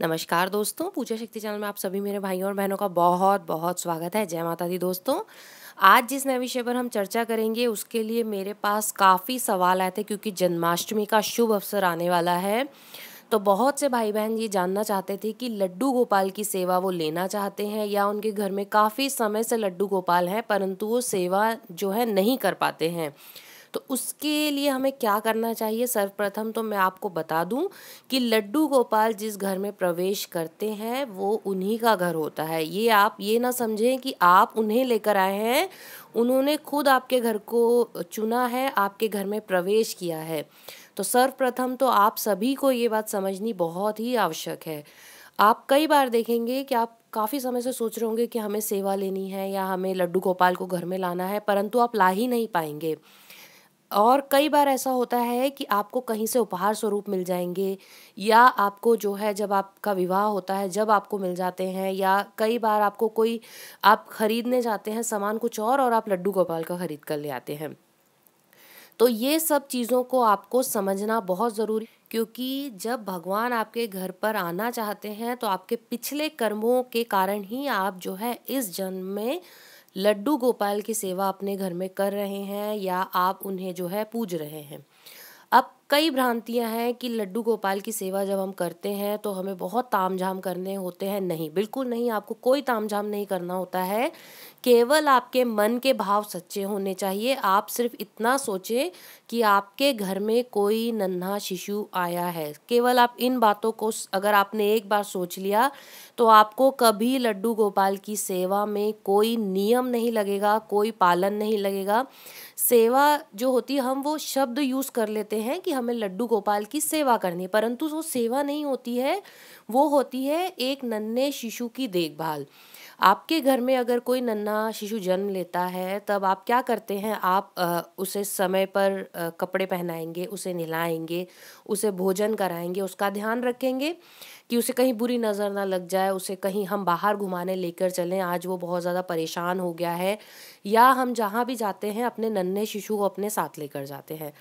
नमस्कार दोस्तों पूजा शक्ति चैनल में आप सभी मेरे भाइयों और बहनों का बहुत बहुत स्वागत है जय माता दी दोस्तों आज जिस नए विषय पर हम चर्चा करेंगे उसके लिए मेरे पास काफ़ी सवाल आए थे क्योंकि जन्माष्टमी का शुभ अवसर आने वाला है तो बहुत से भाई बहन ये जानना चाहते थे कि लड्डू गोपाल की सेवा वो लेना चाहते हैं या उनके घर में काफ़ी समय से लड्डू गोपाल हैं परंतु वो सेवा जो है नहीं कर पाते हैं तो उसके लिए हमें क्या करना चाहिए सर्वप्रथम तो मैं आपको बता दूं कि लड्डू गोपाल जिस घर में प्रवेश करते हैं वो उन्हीं का घर होता है ये आप ये ना समझें कि आप उन्हें लेकर आए हैं उन्होंने खुद आपके घर को चुना है आपके घर में प्रवेश किया है तो सर्वप्रथम तो आप सभी को ये बात समझनी बहुत ही आवश्यक है आप कई बार देखेंगे कि आप काफ़ी समय से सोच रहे होंगे कि हमें सेवा लेनी है या हमें लड्डू गोपाल को घर में लाना है परंतु आप ला ही नहीं पाएंगे और कई बार ऐसा होता है कि आपको कहीं से उपहार स्वरूप मिल जाएंगे या आपको जो है जब आपका विवाह होता है जब आपको मिल जाते हैं या कई बार आपको कोई आप ख़रीदने जाते हैं सामान कुछ और और आप लड्डू गोपाल का ख़रीद कर ले आते हैं तो ये सब चीज़ों को आपको समझना बहुत ज़रूरी क्योंकि जब भगवान आपके घर पर आना चाहते हैं तो आपके पिछले कर्मों के कारण ही आप जो है इस जन्म में लड्डू गोपाल की सेवा अपने घर में कर रहे हैं या आप उन्हें जो है पूज रहे हैं अब कई भ्रांतियां हैं कि लड्डू गोपाल की सेवा जब हम करते हैं तो हमें बहुत ताम झाम करने होते हैं नहीं बिल्कुल नहीं आपको कोई ताम झाम नहीं करना होता है केवल आपके मन के भाव सच्चे होने चाहिए आप सिर्फ इतना सोचें कि आपके घर में कोई नन्हा शिशु आया है केवल आप इन बातों को अगर आपने एक बार सोच लिया तो आपको कभी लड्डू गोपाल की सेवा में कोई नियम नहीं लगेगा कोई पालन नहीं लगेगा सेवा जो होती है हम वो शब्द यूज़ कर लेते हैं कि हमें लड्डू गोपाल की सेवा करनी है परंतु वो सेवा नहीं होती है वो होती है एक नन्हे शिशु की देखभाल आपके घर में अगर कोई नन्ना शिशु जन्म लेता है तब आप क्या करते हैं आप आ, उसे समय पर आ, कपड़े पहनाएंगे उसे नहलाएंगे उसे भोजन कराएंगे उसका ध्यान रखेंगे कि उसे कहीं बुरी नज़र ना लग जाए उसे कहीं हम बाहर घुमाने लेकर चलें आज वो बहुत ज़्यादा परेशान हो गया है या हम जहाँ भी जाते हैं अपने नन्हे शिशु को अपने साथ लेकर जाते हैं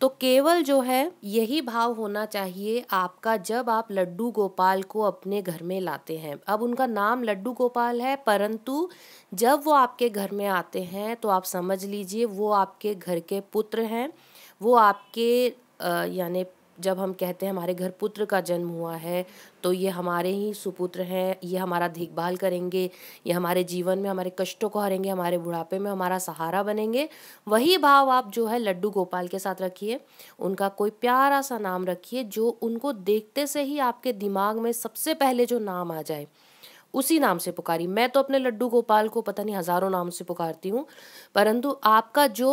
तो केवल जो है यही भाव होना चाहिए आपका जब आप लड्डू गोपाल को अपने घर में लाते हैं अब उनका नाम लड्डू गोपाल है परंतु जब वो आपके घर में आते हैं तो आप समझ लीजिए वो आपके घर के पुत्र हैं वो आपके यानी जब हम कहते हैं हमारे घर पुत्र का जन्म हुआ है तो ये हमारे ही सुपुत्र हैं ये हमारा देखभाल करेंगे ये हमारे जीवन में हमारे कष्टों को हरेंगे हमारे बुढ़ापे में हमारा सहारा बनेंगे वही भाव आप जो है लड्डू गोपाल के साथ रखिए उनका कोई प्यारा सा नाम रखिए जो उनको देखते से ही आपके दिमाग में सबसे पहले जो नाम आ जाए उसी नाम से पुकारी मैं तो अपने लड्डू गोपाल को पता नहीं हज़ारों नाम से पुकारती हूँ परंतु आपका जो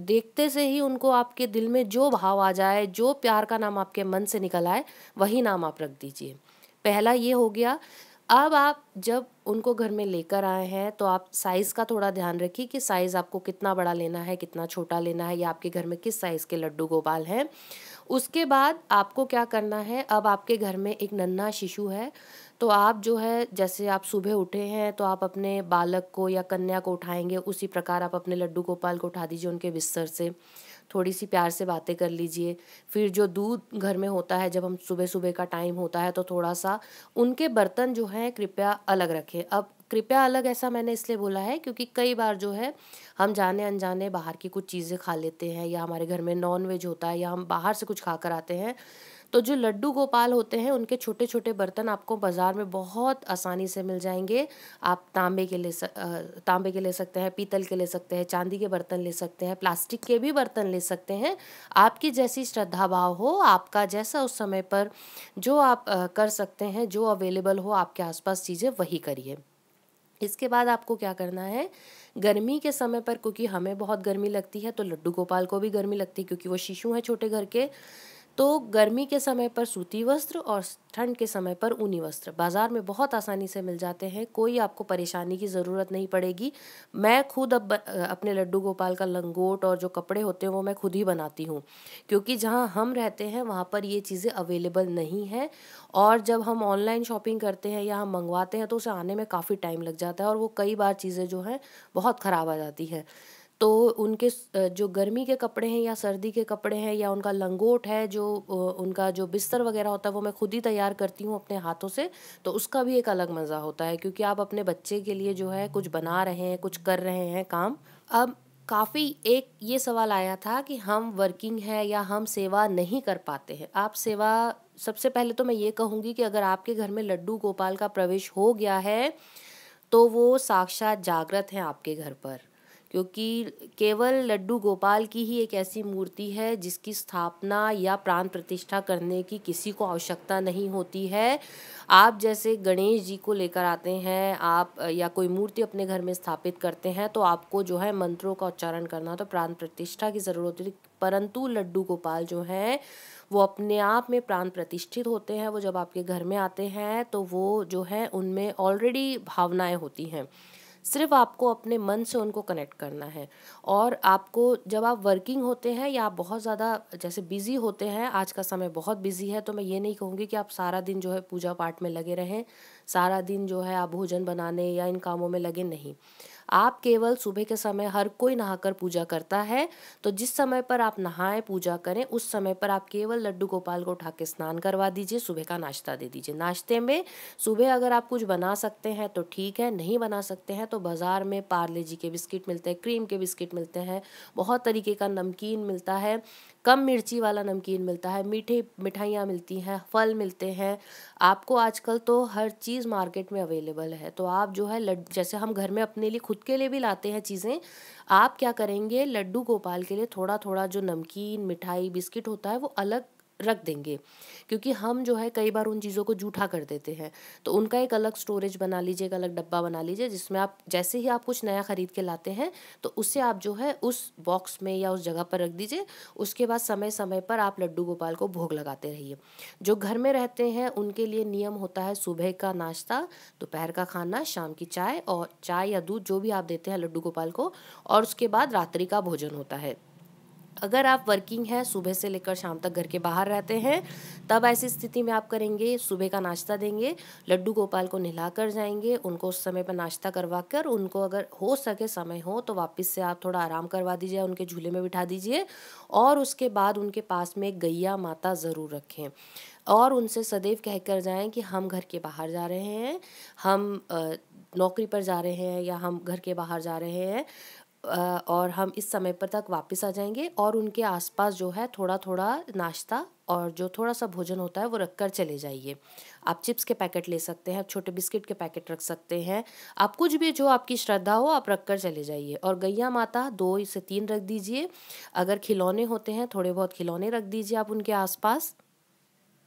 देखते से ही उनको आपके दिल में जो भाव आ जाए जो प्यार का नाम आपके मन से निकल आए वही नाम आप रख दीजिए पहला ये हो गया अब आप जब उनको घर में लेकर आए हैं तो आप साइज़ का थोड़ा ध्यान रखिए कि साइज़ आपको कितना बड़ा लेना है कितना छोटा लेना है या आपके घर में किस साइज़ के लड्डू गोपाल हैं उसके बाद आपको क्या करना है अब आपके घर में एक नन्हा शिशु है तो आप जो है जैसे आप सुबह उठे हैं तो आप अपने बालक को या कन्या को उठाएंगे उसी प्रकार आप अपने लड्डू गोपाल को उठा दीजिए उनके बिस्तर से थोड़ी सी प्यार से बातें कर लीजिए फिर जो दूध घर में होता है जब हम सुबह सुबह का टाइम होता है तो थोड़ा सा उनके बर्तन जो हैं कृपया अलग रखें अब कृपया अलग ऐसा मैंने इसलिए बोला है क्योंकि कई बार जो है हम जाने अनजाने बाहर की कुछ चीज़ें खा लेते हैं या हमारे घर में नॉन वेज होता है या हम बाहर से कुछ खा कर आते हैं तो जो लड्डू गोपाल होते हैं उनके छोटे छोटे बर्तन आपको बाज़ार में बहुत आसानी से मिल जाएंगे आप तांबे के ले तांबे के ले सकते हैं पीतल के ले सकते हैं चांदी के बर्तन ले सकते हैं प्लास्टिक के भी बर्तन ले सकते हैं आपकी जैसी श्रद्धा भाव हो आपका जैसा उस समय पर जो आप कर सकते हैं जो अवेलेबल हो आपके आसपास चीज़ें वही करिए इसके बाद आपको क्या करना है गर्मी के समय पर क्योंकि हमें बहुत गर्मी लगती है तो लड्डू गोपाल को भी गर्मी लगती है क्योंकि वो शिशु हैं छोटे घर के तो गर्मी के समय पर सूती वस्त्र और ठंड के समय पर ऊनी वस्त्र बाज़ार में बहुत आसानी से मिल जाते हैं कोई आपको परेशानी की ज़रूरत नहीं पड़ेगी मैं खुद अब अपने लड्डू गोपाल का लंगोट और जो कपड़े होते हैं वो मैं खुद ही बनाती हूँ क्योंकि जहाँ हम रहते हैं वहाँ पर ये चीज़ें अवेलेबल नहीं हैं और जब हम ऑनलाइन शॉपिंग करते हैं या हम मंगवाते हैं तो उसे आने में काफ़ी टाइम लग जाता है और वो कई बार चीज़ें जो हैं बहुत ख़राब आ जाती हैं तो उनके जो गर्मी के कपड़े हैं या सर्दी के कपड़े हैं या उनका लंगोट है जो उनका जो बिस्तर वगैरह होता है वो मैं खुद ही तैयार करती हूँ अपने हाथों से तो उसका भी एक अलग मज़ा होता है क्योंकि आप अपने बच्चे के लिए जो है कुछ बना रहे हैं कुछ कर रहे हैं काम अब काफ़ी एक ये सवाल आया था कि हम वर्किंग है या हम सेवा नहीं कर पाते हैं आप सेवा सबसे पहले तो मैं ये कहूँगी कि अगर आपके घर में लड्डू गोपाल का प्रवेश हो गया है तो वो साक्षात जागृत हैं आपके घर पर क्योंकि केवल लड्डू गोपाल की ही एक ऐसी मूर्ति है जिसकी स्थापना या प्राण प्रतिष्ठा करने की किसी को आवश्यकता नहीं होती है आप जैसे गणेश जी को लेकर आते हैं आप या कोई मूर्ति अपने घर में स्थापित करते हैं तो आपको जो है मंत्रों का उच्चारण करना तो प्राण प्रतिष्ठा की ज़रूरत होती है परंतु लड्डू गोपाल जो हैं वो अपने आप में प्राण प्रतिष्ठित होते हैं वो जब आपके घर में आते हैं तो वो जो है उनमें ऑलरेडी भावनाएं होती हैं सिर्फ आपको अपने मन से उनको कनेक्ट करना है और आपको जब आप वर्किंग होते हैं या आप बहुत ज़्यादा जैसे बिज़ी होते हैं आज का समय बहुत बिज़ी है तो मैं ये नहीं कहूँगी कि आप सारा दिन जो है पूजा पाठ में लगे रहें सारा दिन जो है आप भोजन बनाने या इन कामों में लगे नहीं आप केवल सुबह के समय हर कोई नहाकर पूजा करता है तो जिस समय पर आप नहाए पूजा करें उस समय पर आप केवल लड्डू गोपाल को उठा के स्नान करवा दीजिए सुबह का नाश्ता दे दीजिए नाश्ते में सुबह अगर आप कुछ बना सकते हैं तो ठीक है नहीं बना सकते हैं तो बाज़ार में पार्ले जी के बिस्किट मिलते हैं क्रीम के बिस्किट मिलते हैं बहुत तरीके का नमकीन मिलता है कम मिर्ची वाला नमकीन मिलता है मीठे मिठाइयाँ मिलती हैं फल मिलते हैं आपको आजकल तो हर चीज़ मार्केट में अवेलेबल है तो आप जो है लड जैसे हम घर में अपने लिए खुद के लिए भी लाते हैं चीज़ें आप क्या करेंगे लड्डू गोपाल के लिए थोड़ा थोड़ा जो नमकीन मिठाई बिस्किट होता है वो अलग रख देंगे क्योंकि हम जो है कई बार उन चीज़ों को जूठा कर देते हैं तो उनका एक अलग स्टोरेज बना लीजिए एक अलग डब्बा बना लीजिए जिसमें आप जैसे ही आप कुछ नया ख़रीद के लाते हैं तो उसे आप जो है उस बॉक्स में या उस जगह पर रख दीजिए उसके बाद समय समय पर आप लड्डू गोपाल को भोग लगाते रहिए जो घर में रहते हैं उनके लिए नियम होता है सुबह का नाश्ता दोपहर का खाना शाम की चाय और चाय या दूध जो भी आप देते हैं लड्डू गोपाल को और उसके बाद रात्रि का भोजन होता है अगर आप वर्किंग हैं सुबह से लेकर शाम तक घर के बाहर रहते हैं तब ऐसी स्थिति में आप करेंगे सुबह का नाश्ता देंगे लड्डू गोपाल को नहला कर जाएंगे उनको उस समय पर नाश्ता करवा कर उनको अगर हो सके समय हो तो वापस से आप थोड़ा आराम करवा दीजिए उनके झूले में बिठा दीजिए और उसके बाद उनके पास में गैया माता ज़रूर रखें और उनसे सदैव कह कर जाएं कि हम घर के बाहर जा रहे हैं हम नौकरी पर जा रहे हैं या हम घर के बाहर जा रहे हैं और हम इस समय पर तक वापस आ जाएंगे और उनके आसपास जो है थोड़ा थोड़ा नाश्ता और जो थोड़ा सा भोजन होता है वो रख कर चले जाइए आप चिप्स के पैकेट ले सकते हैं आप छोटे बिस्किट के पैकेट रख सकते हैं आप कुछ भी जो आपकी श्रद्धा हो आप रख कर चले जाइए और गैया माता दो से तीन रख दीजिए अगर खिलौने होते हैं थोड़े बहुत खिलौने रख दीजिए आप उनके आसपास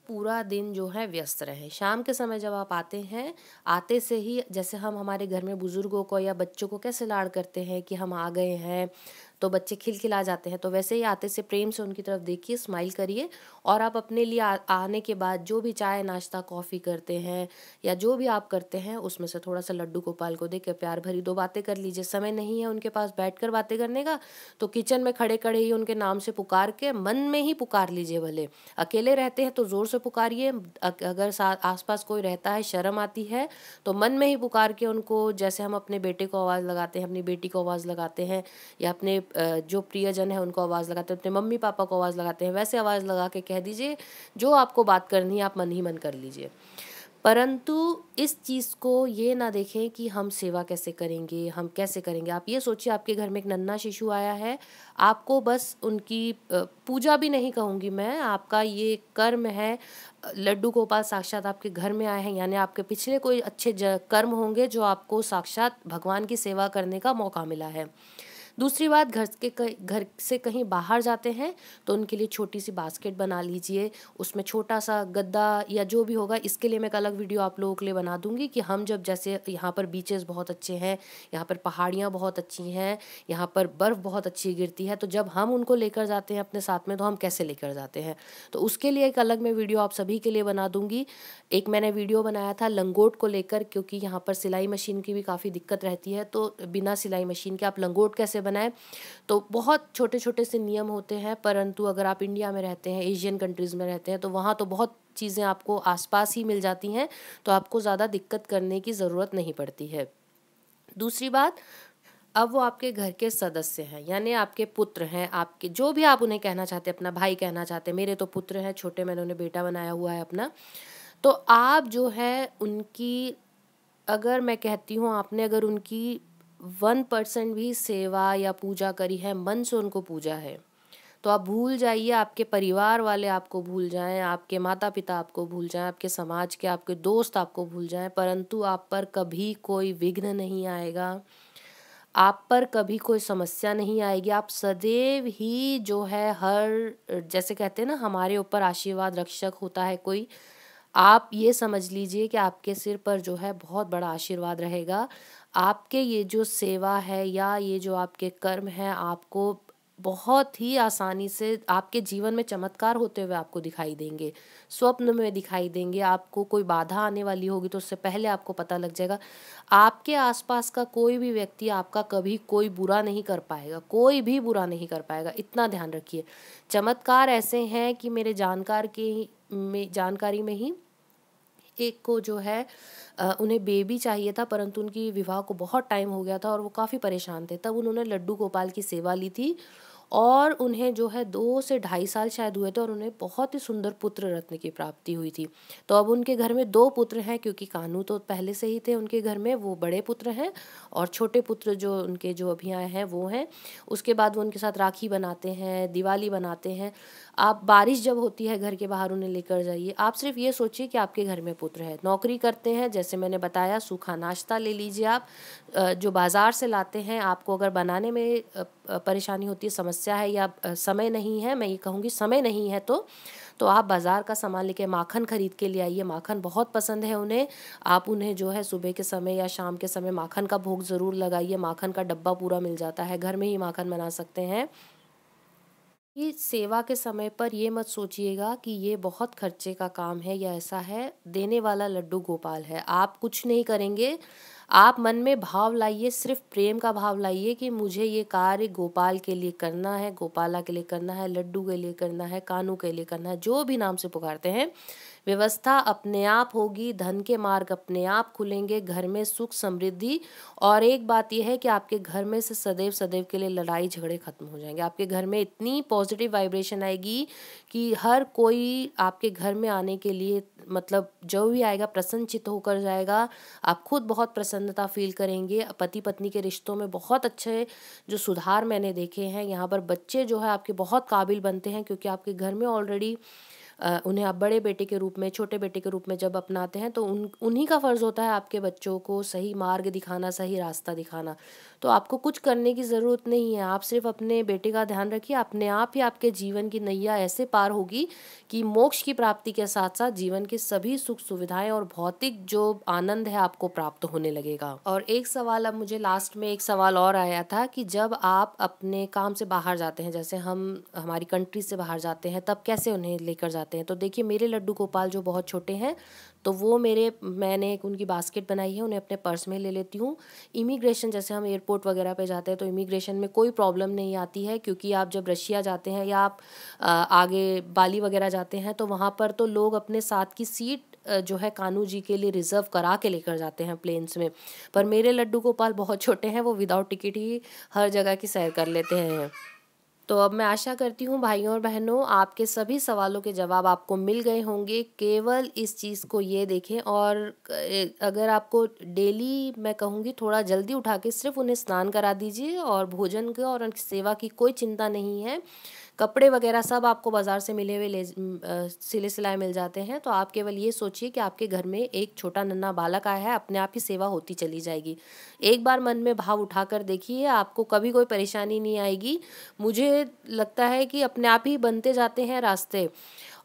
पूरा दिन जो है व्यस्त रहे शाम के समय जब आप आते हैं आते से ही जैसे हम हमारे घर में बुज़ुर्गों को या बच्चों को कैसे लाड़ करते हैं कि हम आ गए हैं तो बच्चे खिलखिला जाते हैं तो वैसे ही आते से प्रेम से उनकी तरफ देखिए स्माइल करिए और आप अपने लिए आ, आने के बाद जो भी चाय नाश्ता कॉफ़ी करते हैं या जो भी आप करते हैं उसमें से थोड़ा सा लड्डू गोपाल को दे के प्यार भरी दो बातें कर लीजिए समय नहीं है उनके पास बैठ कर बातें करने का तो किचन में खड़े खड़े ही उनके नाम से पुकार के मन में ही पुकार लीजिए भले अकेले रहते हैं तो ज़ोर से पुकारिए अगर आसपास कोई रहता है शर्म आती है तो मन में ही पुकार के उनको जैसे हम अपने बेटे को आवाज़ लगाते हैं अपनी बेटी को आवाज़ लगाते हैं या अपने जो प्रियजन है उनको आवाज़ लगाते हैं अपने मम्मी पापा को आवाज़ लगाते हैं वैसे आवाज़ लगा के कह दीजिए जो आपको बात करनी है आप मन ही मन कर लीजिए परंतु इस चीज़ को ये ना देखें कि हम सेवा कैसे करेंगे हम कैसे करेंगे आप ये सोचिए आपके घर में एक नन्ना शिशु आया है आपको बस उनकी पूजा भी नहीं कहूँगी मैं आपका ये कर्म है लड्डू गोपाल साक्षात आपके घर में आए हैं यानी आपके पिछले कोई अच्छे कर्म होंगे जो आपको साक्षात भगवान की सेवा करने का मौका मिला है दूसरी बात घर के घर से कहीं बाहर जाते हैं तो उनके लिए छोटी सी बास्केट बना लीजिए उसमें छोटा सा गद्दा या जो भी होगा इसके लिए मैं एक अलग वीडियो आप लोगों के लिए बना दूंगी कि हम जब जैसे यहाँ पर बीचेस बहुत अच्छे हैं यहाँ पर पहाड़ियाँ बहुत अच्छी हैं यहाँ पर बर्फ़ बहुत अच्छी गिरती है तो जब हम उनको लेकर जाते हैं अपने साथ में तो हम कैसे लेकर जाते हैं तो उसके लिए एक अलग मैं वीडियो आप सभी के लिए बना दूंगी एक मैंने वीडियो बनाया था लंगोट को लेकर क्योंकि यहाँ पर सिलाई मशीन की भी काफ़ी दिक्कत रहती है तो बिना सिलाई मशीन के आप लंगोट कैसे बनाए तो बहुत छोटे छोटे से नियम होते हैं परंतु अगर आप इंडिया में रहते हैं एशियन कंट्रीज़ में रहते हैं तो वहाँ तो बहुत चीज़ें आपको आसपास ही मिल जाती हैं तो आपको ज़्यादा दिक्कत करने की ज़रूरत नहीं पड़ती है दूसरी बात अब वो आपके घर के सदस्य हैं यानी आपके पुत्र हैं आपके जो भी आप उन्हें कहना चाहते हैं अपना भाई कहना चाहते हैं मेरे तो पुत्र हैं छोटे मैंने उन्हें बेटा बनाया हुआ है अपना तो आप जो है उनकी अगर मैं कहती हूँ आपने अगर उनकी वन परसेंट भी सेवा या पूजा करी है मन से उनको पूजा है तो आप भूल जाइए आपके परिवार वाले आपको भूल जाएं आपके माता पिता आपको भूल जाएं आपके समाज के आपके दोस्त आपको भूल जाएं परंतु आप पर कभी कोई विघ्न नहीं आएगा आप पर कभी कोई समस्या नहीं आएगी आप सदैव ही जो है हर जैसे कहते हैं ना हमारे ऊपर आशीर्वाद रक्षक होता है कोई आप ये समझ लीजिए कि आपके सिर पर जो है बहुत बड़ा आशीर्वाद रहेगा आपके ये जो सेवा है या ये जो आपके कर्म हैं आपको बहुत ही आसानी से आपके जीवन में चमत्कार होते हुए आपको दिखाई देंगे स्वप्न में दिखाई देंगे आपको कोई बाधा आने वाली होगी तो उससे पहले आपको पता लग जाएगा आपके आसपास का कोई भी व्यक्ति आपका कभी कोई बुरा नहीं कर पाएगा कोई भी बुरा नहीं कर पाएगा इतना ध्यान रखिए चमत्कार ऐसे हैं कि मेरे जानकार के में जानकारी में ही एक को जो है उन्हें बेबी चाहिए था परंतु उनकी विवाह को बहुत टाइम हो गया था और वो काफ़ी परेशान थे तब उन्होंने लड्डू गोपाल की सेवा ली थी और उन्हें जो है दो से ढाई साल शायद हुए थे और उन्हें बहुत ही सुंदर पुत्र रत्न की प्राप्ति हुई थी तो अब उनके घर में दो पुत्र हैं क्योंकि कानू तो पहले से ही थे उनके घर में वो बड़े पुत्र हैं और छोटे पुत्र जो उनके जो अभी आए हैं वो हैं उसके बाद वो उनके साथ राखी बनाते हैं दिवाली बनाते हैं आप बारिश जब होती है घर के बाहर उन्हें लेकर जाइए आप सिर्फ ये सोचिए कि आपके घर में पुत्र है नौकरी करते हैं जैसे मैंने बताया सूखा नाश्ता ले लीजिए आप जो बाज़ार से लाते हैं आपको अगर बनाने में परेशानी होती है समस्या है या समय नहीं है मैं ये कहूँगी समय नहीं है तो तो आप बाज़ार का सामान लेके माखन ख़रीद के ले आइए माखन बहुत पसंद है उन्हें आप उन्हें जो है सुबह के समय या शाम के समय माखन का भोग ज़रूर लगाइए माखन का डब्बा पूरा मिल जाता है घर में ही माखन बना सकते हैं ये सेवा के समय पर ये मत सोचिएगा कि ये बहुत खर्चे का काम है या ऐसा है देने वाला लड्डू गोपाल है आप कुछ नहीं करेंगे आप मन में भाव लाइए सिर्फ प्रेम का भाव लाइए कि मुझे ये कार्य गोपाल के लिए करना है गोपाला के लिए करना है लड्डू के लिए करना है कानू के लिए करना है जो भी नाम से पुकारते हैं व्यवस्था अपने आप होगी धन के मार्ग अपने आप खुलेंगे घर में सुख समृद्धि और एक बात यह है कि आपके घर में से सदैव सदैव के लिए लड़ाई झगड़े खत्म हो जाएंगे आपके घर में इतनी पॉजिटिव वाइब्रेशन आएगी कि हर कोई आपके घर में आने के लिए मतलब जो भी आएगा प्रसन्नचित होकर जाएगा आप खुद बहुत प्रसन्न प्रसन्नता फील करेंगे पति पत्नी के रिश्तों में बहुत अच्छे जो सुधार मैंने देखे हैं यहाँ पर बच्चे जो है आपके बहुत काबिल बनते हैं क्योंकि आपके घर में ऑलरेडी उन्हें आप बड़े बेटे के रूप में छोटे बेटे के रूप में जब अपनाते हैं तो उन उन्हीं का फ़र्ज़ होता है आपके बच्चों को सही मार्ग दिखाना सही रास्ता दिखाना तो आपको कुछ करने की ज़रूरत नहीं है आप सिर्फ अपने बेटे का ध्यान रखिए अपने आप ही आपके जीवन की नैया ऐसे पार होगी कि मोक्ष की प्राप्ति के साथ साथ जीवन के सभी सुख सुविधाएं और भौतिक जो आनंद है आपको प्राप्त होने लगेगा और एक सवाल अब मुझे लास्ट में एक सवाल और आया था कि जब आप अपने काम से बाहर जाते हैं जैसे हम हमारी कंट्री से बाहर जाते हैं तब कैसे उन्हें लेकर जाते हैं तो देखिए मेरे लड्डू गोपाल जो बहुत छोटे हैं तो वो मेरे मैंने एक उनकी बास्केट बनाई है उन्हें अपने पर्स में ले लेती हूँ इमिग्रेशन जैसे हम एयरपोर्ट वगैरह पे जाते हैं तो इमिग्रेशन में कोई प्रॉब्लम नहीं आती है क्योंकि आप जब रशिया जाते हैं या आप आगे बाली वगैरह जाते हैं तो वहाँ पर तो लोग अपने साथ की सीट जो है कानू जी के लिए रिज़र्व करा के लेकर जाते हैं प्लेन्स में पर मेरे लड्डू गोपाल बहुत छोटे हैं वो विदाउट टिकट ही हर जगह की सैर कर लेते हैं तो अब मैं आशा करती हूँ भाइयों और बहनों आपके सभी सवालों के जवाब आपको मिल गए होंगे केवल इस चीज़ को ये देखें और अगर आपको डेली मैं कहूँगी थोड़ा जल्दी उठा के सिर्फ उन्हें स्नान करा दीजिए और भोजन का और सेवा की कोई चिंता नहीं है कपड़े वगैरह सब आपको बाज़ार से मिले हुए ले सिले सिलाए मिल जाते हैं तो आप केवल ये सोचिए कि आपके घर में एक छोटा नन्ना बालक आया है अपने आप ही सेवा होती चली जाएगी एक बार मन में भाव उठा कर देखिए आपको कभी कोई परेशानी नहीं आएगी मुझे लगता है कि अपने आप ही बनते जाते हैं रास्ते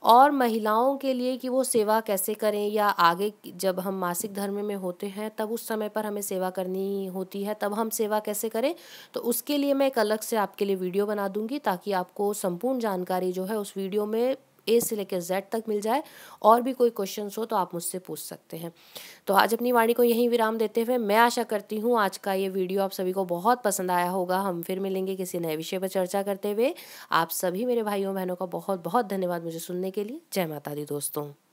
और महिलाओं के लिए कि वो सेवा कैसे करें या आगे जब हम मासिक धर्म में होते हैं तब उस समय पर हमें सेवा करनी होती है तब हम सेवा कैसे करें तो उसके लिए मैं एक अलग से आपके लिए वीडियो बना दूंगी ताकि आपको संपूर्ण जानकारी जो है उस वीडियो में ए से लेकर जेड तक मिल जाए और भी कोई क्वेश्चन हो तो आप मुझसे पूछ सकते हैं तो आज अपनी वाणी को यहीं विराम देते हुए मैं आशा करती हूँ आज का ये वीडियो आप सभी को बहुत पसंद आया होगा हम फिर मिलेंगे किसी नए विषय पर चर्चा करते हुए आप सभी मेरे भाइयों बहनों का बहुत बहुत धन्यवाद मुझे सुनने के लिए जय माता दी दोस्तों